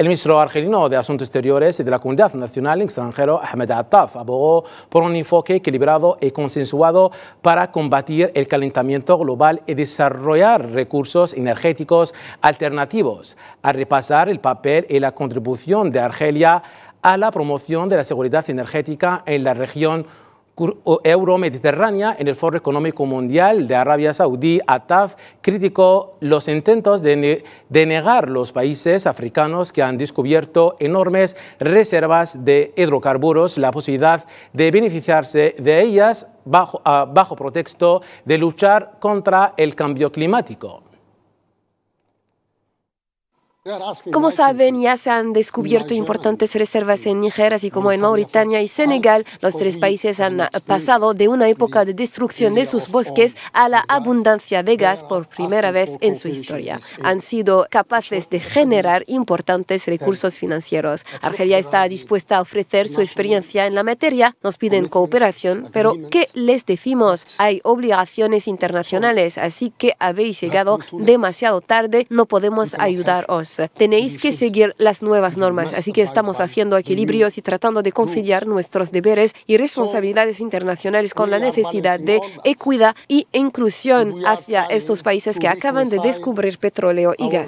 El ministro argelino de Asuntos Exteriores y de la Comunidad Nacional Extranjero, Ahmed Attaf, abogó por un enfoque equilibrado y consensuado para combatir el calentamiento global y desarrollar recursos energéticos alternativos, A repasar el papel y la contribución de Argelia a la promoción de la seguridad energética en la región euromediterránea en el Foro Económico Mundial de Arabia Saudí, ATAF, criticó los intentos de, negar los países africanos que han descubierto enormes reservas de hidrocarburos la posibilidad de beneficiarse de ellas bajo, ah, bajo pretexto de luchar contra el cambio climático. Como saben, ya se han descubierto importantes reservas en Níger, así como en Mauritania y Senegal. Los tres países han pasado de una época de destrucción de sus bosques a la abundancia de gas por primera vez en su historia. Han sido capaces de generar importantes recursos financieros. Argelia está dispuesta a ofrecer su experiencia en la materia. Nos piden cooperación, pero ¿qué les decimos? Hay obligaciones internacionales, así que habéis llegado demasiado tarde, no podemos ayudaros. Tenéis que seguir las nuevas normas, así que estamos haciendo equilibrios y tratando de conciliar nuestros deberes y responsabilidades internacionales con la necesidad de equidad y inclusión hacia estos eh, países que acaban de descubrir petróleo y gas.